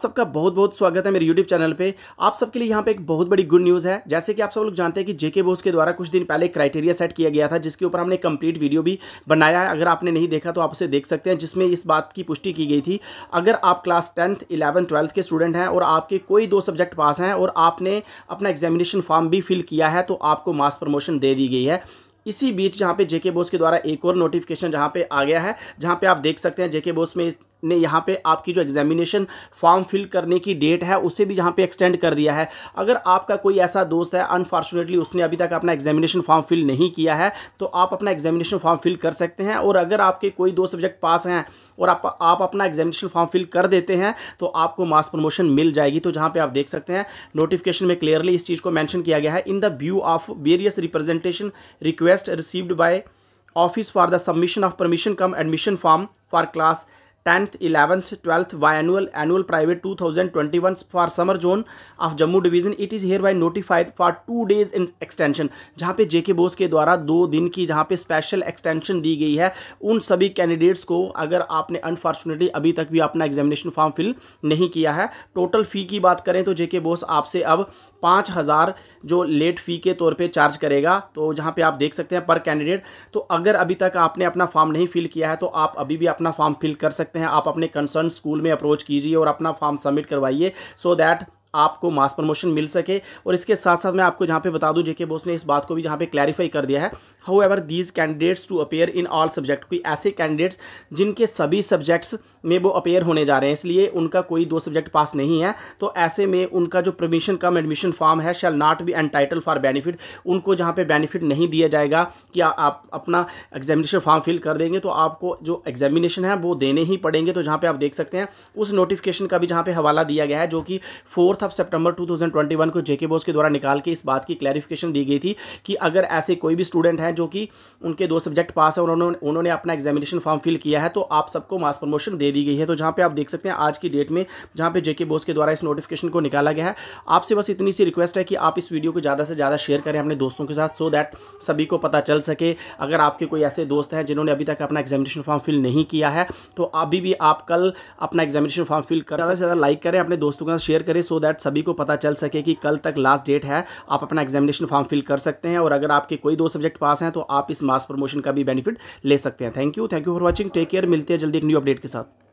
आप सबका बहुत बहुत स्वागत है मेरे यूट्यूब चैनल पे आप सबके लिए यहाँ पे एक बहुत बड़ी गुड न्यूज़ है जैसे कि आप सब लोग जानते हैं कि जेके बोस के द्वारा कुछ दिन पहले क्राइटेरिया सेट किया गया था जिसके ऊपर हमने कंप्लीट वीडियो भी बनाया है अगर आपने नहीं देखा तो आप उसे देख सकते हैं जिसमें इस बात की पुष्टि की गई थी अगर आप क्लास टेंथ इलेवन ट्वेल्थ के स्टूडेंट हैं और आपके कोई दो सब्जेक्ट पास हैं और आपने अपना एग्जामिनेशन फॉर्म भी फिल किया है तो आपको मास प्रमोशन दे दी गई है इसी बीच जहाँ पे जेके बोस के द्वारा एक और नोटिफिकेशन जहाँ पे आ गया है जहाँ पे आप देख सकते हैं जेके बोस में ने यहाँ पे आपकी जो एग्जामिनेशन फॉर्म फिल करने की डेट है उसे भी यहाँ पे एक्सटेंड कर दिया है अगर आपका कोई ऐसा दोस्त है अनफॉर्चुनेटली उसने अभी तक अपना एग्जामिनेशन फॉर्म फिल नहीं किया है तो आप अपना एग्जामिनेशन फॉर्म फिल कर सकते हैं और अगर आपके कोई दो सब्जेक्ट पास हैं और आप आप अपना एग्जामिनेशन फॉर्म फिल कर देते हैं तो आपको मास प्रमोशन मिल जाएगी तो जहाँ पर आप देख सकते हैं नोटिफिकेशन में क्लियरली इस चीज़ को मैंशन किया गया है in the view of various representation request received by office for the submission of permission cum admission form for class tenth eleventh twelfth biannual annual private two thousand twenty one for summer zone of Jammu division it is hereby notified for two days in extension जहाँ पे जेके बोस के द्वारा दो दिन की जहाँ पे special extension दी गई है उन सभी कैंडिडेट्स को अगर आपने अनफॉर्चुनेटली अभी तक भी अपना एग्जामिनेशन फॉर्म फिल नहीं किया है टोटल फ़ी की बात करें तो जेके बोस आपसे अब पाँच हज़ार जो लेट फ़ी के तौर पे चार्ज करेगा तो जहाँ पे आप देख सकते हैं पर कैंडिडेट तो अगर अभी तक आपने अपना फॉर्म नहीं फिल किया है तो आप अभी भी अपना फॉर्म फिल कर सकते सकते हैं आप अपने कंसर्न स्कूल में अप्रोच कीजिए और अपना फॉर्म सबमिट करवाइए सो दैट आपको मास प्रमोशन मिल सके और इसके साथ साथ मैं आपको जहाँ पे बता दूं जेके बोस ने इस बात को भी जहाँ पे क्लैरिफाई कर दिया है however these candidates to appear in all subject कोई ऐसे कैंडिडेट्स जिनके सभी सब्जेक्ट्स में वो अपेयर होने जा रहे हैं इसलिए उनका कोई दो सब्जेक्ट पास नहीं है तो ऐसे में उनका जो प्रमिशन कम एडमिशन फॉर्म है shall not be entitle for benefit उनको जहाँ पे बेनिफिट नहीं दिया जाएगा कि आ, आप अपना एग्जामिनेशन फॉर्म फिल कर देंगे तो आपको जो एग्जामिनेशन है वो देने ही पड़ेंगे तो जहाँ पर आप देख सकते हैं उस नोटिफिकेशन का भी जहाँ पर हवाला दिया गया है जो कि फोर्थ ऑफ सेप्टेम्बर टू को जेके बोस के द्वारा निकाल के इस बात की क्लैरिफिकेशन दी गई थी कि अगर ऐसे कोई भी स्टूडेंट है हैं जो कि उनके दो सब्जेक्ट पास हैं उन्होंने उन्होंने अपना एग्जामिनेशन फॉर्म फिल किया है तो आप सबको मास प्रमोशन दे दी गई है तो जहाँ पर आप देख सकते हैं आज की डेट में जहाँ पर जेके बोस के द्वारा इस नोटिफिकेशन को निकाला गया है आपसे बस इतनी सी रिक्वेस्ट है कि आप इस वीडियो को ज़्यादा से ज़्यादा शेयर करें अपने दोस्तों के साथ सो दैट सभी को पता चल सके अगर आपके कोई ऐसे दोस्त हैं जिन्होंने अभी तक अपना एग्जामिनेशन फॉर्म फिल नहीं किया है तो अभी भी आप कल अपना एग्जामिनेशन फॉर्म फिल कर ज़्यादा से ज़्यादा लाइक करें अपने दोस्तों के साथ शेयर करें सो दैट सभी को पता चल सके कि कल तक लास्ट डेट है आप अपना एग्जामिनेशन फॉर्म फिल कर सकते हैं और अगर आपके कोई दो सब्जेक्ट पास पास हैं तो आप इस मास प्रमोशन का भी बेनिफिट ले सकते हैं thank you thank you for watching take care मिलते हैं जल्दी एक न्यू अपडेट के साथ